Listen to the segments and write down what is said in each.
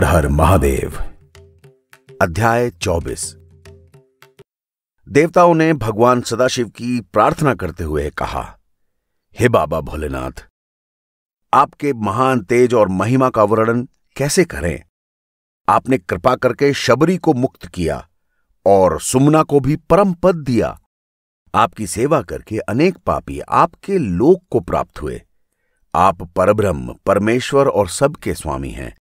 हर हर महादेव अध्याय 24 देवताओं ने भगवान सदाशिव की प्रार्थना करते हुए कहा हे बाबा भोलेनाथ आपके महान तेज और महिमा का वर्णन कैसे करें आपने कृपा करके शबरी को मुक्त किया और सुमना को भी परम पद दिया आपकी सेवा करके अनेक पापी आपके लोक को प्राप्त हुए आप परब्रह्म परमेश्वर और सबके स्वामी हैं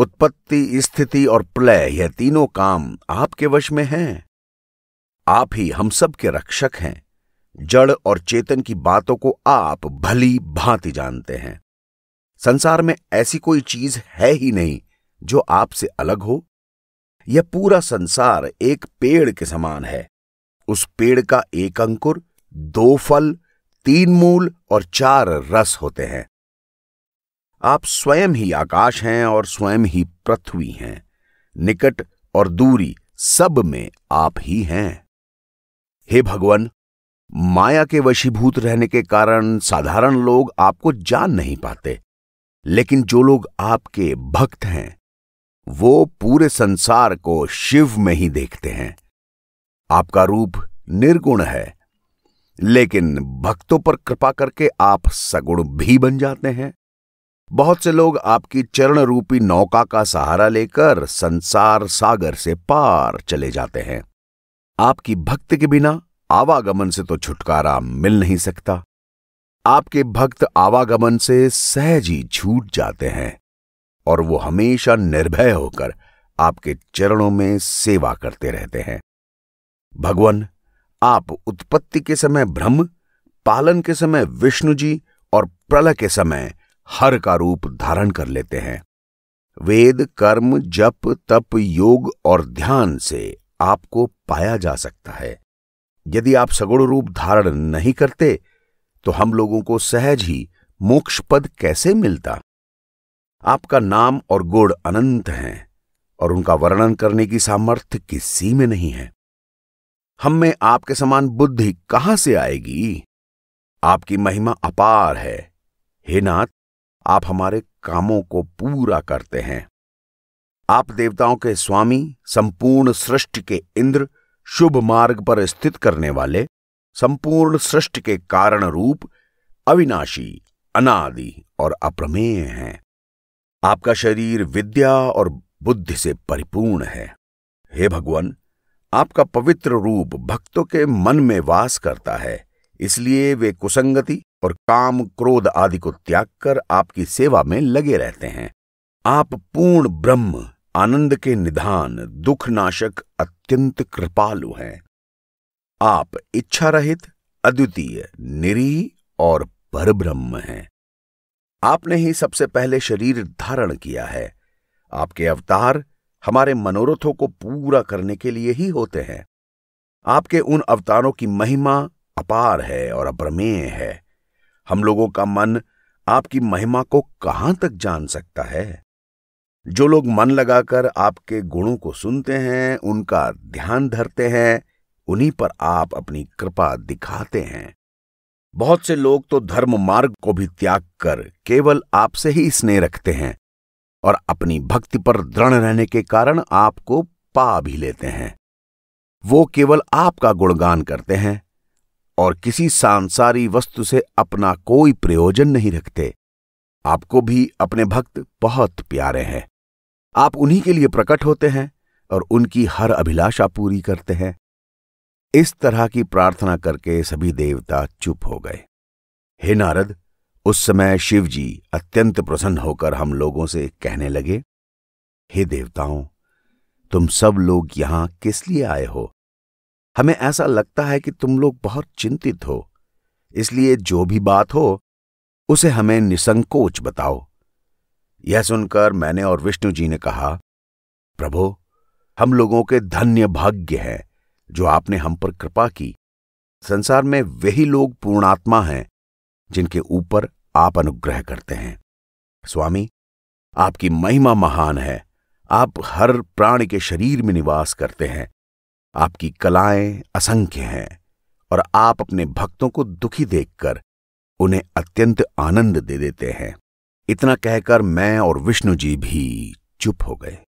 उत्पत्ति स्थिति और प्रलय यह तीनों काम आपके वश में हैं आप ही हम सब के रक्षक हैं जड़ और चेतन की बातों को आप भली भांति जानते हैं संसार में ऐसी कोई चीज है ही नहीं जो आपसे अलग हो यह पूरा संसार एक पेड़ के समान है उस पेड़ का एक अंकुर दो फल तीन मूल और चार रस होते हैं आप स्वयं ही आकाश हैं और स्वयं ही पृथ्वी हैं निकट और दूरी सब में आप ही हैं हे भगवान माया के वशीभूत रहने के कारण साधारण लोग आपको जान नहीं पाते लेकिन जो लोग आपके भक्त हैं वो पूरे संसार को शिव में ही देखते हैं आपका रूप निर्गुण है लेकिन भक्तों पर कृपा करके आप सगुण भी बन जाते हैं बहुत से लोग आपकी चरण रूपी नौका का सहारा लेकर संसार सागर से पार चले जाते हैं आपकी भक्त के बिना आवागमन से तो छुटकारा मिल नहीं सकता आपके भक्त आवागमन से सहज ही छूट जाते हैं और वो हमेशा निर्भय होकर आपके चरणों में सेवा करते रहते हैं भगवान आप उत्पत्ति के समय ब्रह्म पालन के समय विष्णु जी और प्रलय के समय हर का रूप धारण कर लेते हैं वेद कर्म जप तप योग और ध्यान से आपको पाया जा सकता है यदि आप सगुण रूप धारण नहीं करते तो हम लोगों को सहज ही मोक्ष पद कैसे मिलता आपका नाम और गुण अनंत हैं और उनका वर्णन करने की सामर्थ्य किसी में नहीं है हम में आपके समान बुद्धि कहां से आएगी आपकी महिमा अपार है हे नाथ आप हमारे कामों को पूरा करते हैं आप देवताओं के स्वामी संपूर्ण सृष्टि के इंद्र शुभ मार्ग पर स्थित करने वाले संपूर्ण सृष्टि के कारण रूप अविनाशी अनादि और अप्रमेय हैं आपका शरीर विद्या और बुद्धि से परिपूर्ण है हे भगवान आपका पवित्र रूप भक्तों के मन में वास करता है इसलिए वे कुसंगति और काम क्रोध आदि को त्याग कर आपकी सेवा में लगे रहते हैं आप पूर्ण ब्रह्म आनंद के निधान दुखनाशक अत्यंत कृपालु हैं आप इच्छा रहित अद्वितीय निरीह और परब्रह्म हैं आपने ही सबसे पहले शरीर धारण किया है आपके अवतार हमारे मनोरथों को पूरा करने के लिए ही होते हैं आपके उन अवतारों की महिमा अपार है और अप्रमेय है हम लोगों का मन आपकी महिमा को कहां तक जान सकता है जो लोग मन लगाकर आपके गुणों को सुनते हैं उनका ध्यान धरते हैं उन्हीं पर आप अपनी कृपा दिखाते हैं बहुत से लोग तो धर्म मार्ग को भी त्याग कर केवल आपसे ही स्नेह रखते हैं और अपनी भक्ति पर दृढ़ रहने के कारण आपको पा भी लेते हैं वो केवल आपका गुणगान करते हैं और किसी सांसारी वस्तु से अपना कोई प्रयोजन नहीं रखते आपको भी अपने भक्त बहुत प्यारे हैं आप उन्हीं के लिए प्रकट होते हैं और उनकी हर अभिलाषा पूरी करते हैं इस तरह की प्रार्थना करके सभी देवता चुप हो गए हे नारद उस समय शिवजी अत्यंत प्रसन्न होकर हम लोगों से कहने लगे हे देवताओं तुम सब लोग यहां किस लिए आए हो हमें ऐसा लगता है कि तुम लोग बहुत चिंतित हो इसलिए जो भी बात हो उसे हमें निसंकोच बताओ यह सुनकर मैंने और विष्णु जी ने कहा प्रभो हम लोगों के धन्य भाग्य हैं जो आपने हम पर कृपा की संसार में वही लोग पूर्णात्मा हैं जिनके ऊपर आप अनुग्रह करते हैं स्वामी आपकी महिमा महान है आप हर प्राणी के शरीर में निवास करते हैं आपकी कलाएं असंख्य हैं और आप अपने भक्तों को दुखी देखकर उन्हें अत्यंत आनंद दे देते हैं इतना कहकर मैं और विष्णु जी भी चुप हो गए